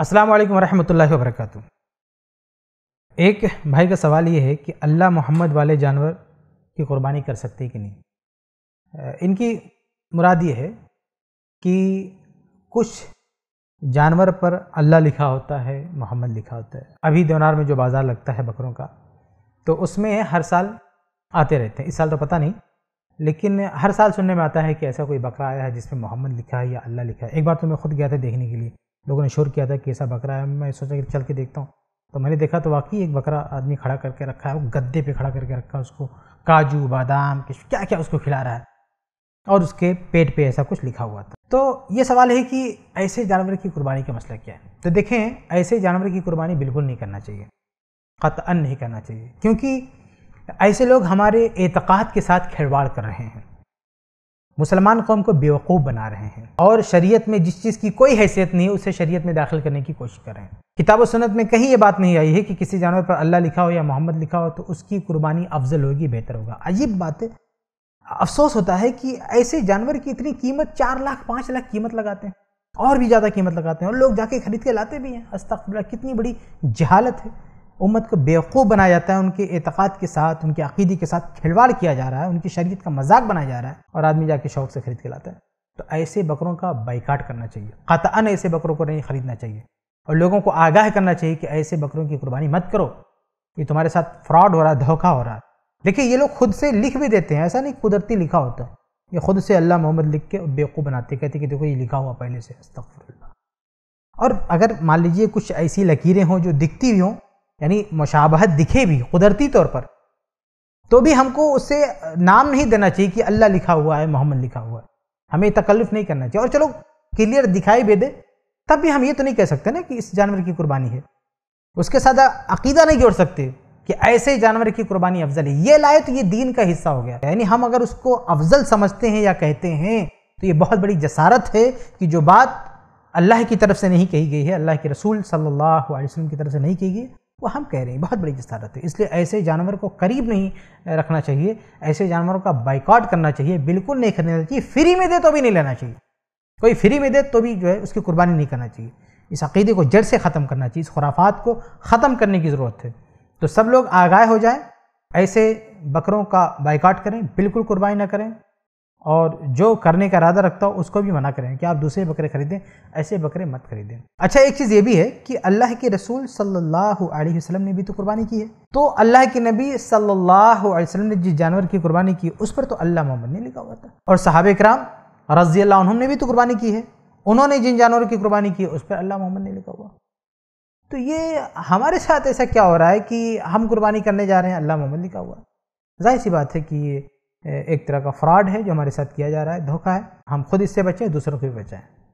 अस्सलाम वालेकुम रहमतुल्लाहि वबरकatuह एक भाई का सवाल ये है कि अल्लाह मोहम्मद वाले जानवर की कुर्बानी कर सकते कि नहीं इनकी मुराद ये है कि कुछ जानवर पर अल्लाह लिखा होता है मोहम्मद लिखा होता है अभी देवनार में जो बाज़ार लगता है बकरों का तो उसमें हर साल आते रहते हैं इस साल तो पता नहीं लेकिन हर साल सुनने में आता है कि ऐसा कोई बकरा आया है जिसमें मोहम्मद लिखा है या अल्लाह लिखा है एक बार तो मैं खुद गया था देखने के लिए लोगों ने शोर किया था कि ऐसा बकरा है मैं सोचा कि चल के देखता हूँ तो मैंने देखा तो वाकई एक बकरा आदमी खड़ा करके रखा है वो गद्दे पे खड़ा करके रखा है उसको काजू बादाम क्या क्या उसको खिला रहा है और उसके पेट पे ऐसा कुछ लिखा हुआ था तो ये सवाल है कि ऐसे जानवर की कुर्बानी का मसला क्या है तो देखें ऐसे जानवर की कुर्बानी बिल्कुल नहीं करना चाहिए क़तअन नहीं करना चाहिए क्योंकि ऐसे लोग हमारे एतक़ाद के साथ खिलवाड़ कर रहे हैं मुसलमान कौम को बेवकूफ़ बना रहे हैं और शरीयत में जिस चीज़ की कोई हैसियत नहीं है उसे शरीयत में दाखिल करने की कोशिश कर रहे हैं किताब सनत में कहीं ये बात नहीं आई है कि किसी जानवर पर अल्लाह लिखा हो या मोहम्मद लिखा हो तो उसकी कुर्बानी अफजल होगी बेहतर होगा अजीब बात है अफसोस होता है कि ऐसे जानवर की इतनी कीमत चार लाख पाँच लाख कीमत लगाते हैं और भी ज़्यादा कीमत लगाते हैं और लोग जाके खरीद के लाते भी हैं हस्तकबिल्ला कितनी बड़ी जहालत है उम्मत को बेवकूफ़ बनाया जाता है उनके एतक़ाद के साथ उनके अकीदे के साथ खिलवाड़ किया जा रहा है उनकी शरीयत का मजाक बनाया जा रहा है और आदमी जाके शौक से खरीद के लाता है तो ऐसे बकरों का बाइकाट करना चाहिए क़ातान ऐसे बकरों को नहीं ख़रीदना चाहिए और लोगों को आगाह करना चाहिए कि ऐसे बकरों की कुर्बानी मत करो ये तुम्हारे साथ फ्रॉड हो रहा है धोखा हो रहा है देखिए ये लोग खुद से लिख भी देते हैं ऐसा नहीं कुदरती लिखा होता है ये खुद से अल्लाह मोहम्मद लिख के बेवकूफ़ बनाते कहते कि देखो ये लिखा हुआ पहले से अस्तफ़ुल्ला और अगर मान लीजिए कुछ ऐसी लकीरें हों जो दिखती भी हों यानी मुशाबहत दिखे भी कुदरती तौर पर तो भी हमको उससे नाम नहीं देना चाहिए कि अल्लाह लिखा हुआ है मोहम्मद लिखा हुआ है हमें तकल्लुफ नहीं करना चाहिए और चलो क्लियर दिखाई भी दे तब भी हम ये तो नहीं कह सकते ना कि इस जानवर की कुर्बानी है उसके साथ अकीदा नहीं जोड़ सकते कि ऐसे जानवर की कुर्बानी अफजल है ये लाए तो ये दीन का हिस्सा हो गया यानी हम अगर उसको अफजल समझते हैं या कहते हैं तो ये बहुत बड़ी जसारत है कि जो बात अल्लाह की तरफ से नहीं कही गई है अल्लाह के रसूल सल्लल्लाहु अलैहि वसल्लम की तरफ से नहीं कही गई वो हम कह रहे हैं बहुत बड़ी जसारत है इसलिए ऐसे जानवर को करीब नहीं रखना चाहिए ऐसे जानवरों का बाइकआउट करना चाहिए बिल्कुल नहीं खरीदना चाहिए फ्री में दे तो भी नहीं लेना चाहिए कोई फ्री में दे तो भी जो है उसकी कुर्बानी नहीं करना चाहिए इस अकीदे को जड़ से ख़त्म करना चाहिए इस खुराफात को ख़त्म करने की ज़रूरत है तो सब लोग आगाह हो जाएं ऐसे बकरों का बाइकाट करें बिल्कुल कुर्बानी ना करें और जो करने का इरादा रखता हो उसको भी मना करें कि आप दूसरे बकरे खरीदें ऐसे बकरे मत खरीदें अच्छा एक चीज़ ये भी है कि अल्लाह के रसूल सल्लल्लाहु अलैहि वसल्लम ने भी तो कुर्बानी की है तो अल्लाह के नबी सल्लल्लाहु अलैहि वसल्लम ने जिस जानवर की कुर्बानी की उस पर तो अल्लाह मोहम्मद ने लिखा हुआ था और साहब कराम रजी अल्लाह ने भी तो कुर्बानी की है उन्होंने जिन जानवरों की कुर्बानी की उस पर अल्लाह मोहम्मद ने लिखा हुआ तो ये हमारे साथ ऐसा क्या हो रहा है कि हम कुर्बानी करने जा रहे हैं अल्लाह मोहम्मद लिखा हुआ जाहिर सी बात है कि एक तरह का फ्रॉड है जो हमारे साथ किया जा रहा है धोखा है हम खुद इससे बचें दूसरों को भी बचाएं